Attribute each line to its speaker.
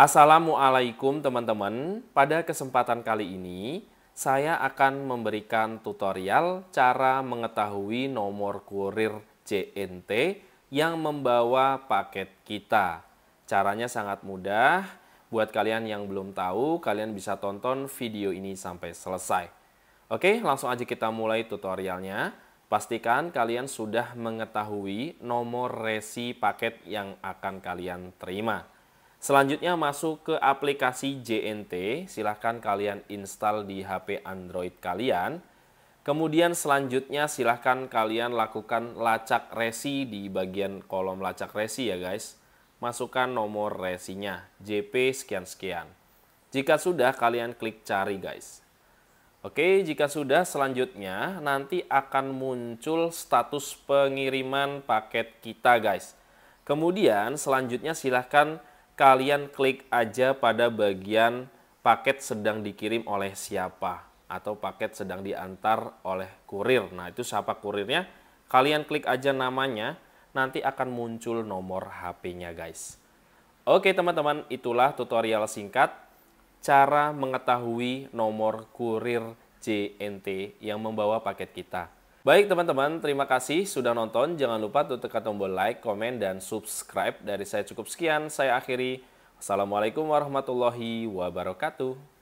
Speaker 1: Assalamualaikum teman-teman. Pada kesempatan kali ini, saya akan memberikan tutorial cara mengetahui nomor kurir JNT yang membawa paket kita. Caranya sangat mudah. Buat kalian yang belum tahu, kalian bisa tonton video ini sampai selesai. Oke, langsung aja kita mulai tutorialnya. Pastikan kalian sudah mengetahui nomor resi paket yang akan kalian terima. Selanjutnya masuk ke aplikasi JNT, silahkan kalian install di HP Android kalian. Kemudian selanjutnya silahkan kalian lakukan lacak resi di bagian kolom lacak resi ya guys. Masukkan nomor resinya, JP sekian-sekian. Jika sudah kalian klik cari guys. Oke, jika sudah selanjutnya nanti akan muncul status pengiriman paket kita guys. Kemudian selanjutnya silahkan kalian klik aja pada bagian paket sedang dikirim oleh siapa atau paket sedang diantar oleh kurir. Nah, itu siapa kurirnya? Kalian klik aja namanya, nanti akan muncul nomor HP-nya, guys. Oke, teman-teman, itulah tutorial singkat cara mengetahui nomor kurir JNT yang membawa paket kita. Baik teman-teman, terima kasih sudah nonton. Jangan lupa untuk tekan tombol like, komen, dan subscribe. Dari saya cukup sekian, saya akhiri. Assalamualaikum warahmatullahi wabarakatuh.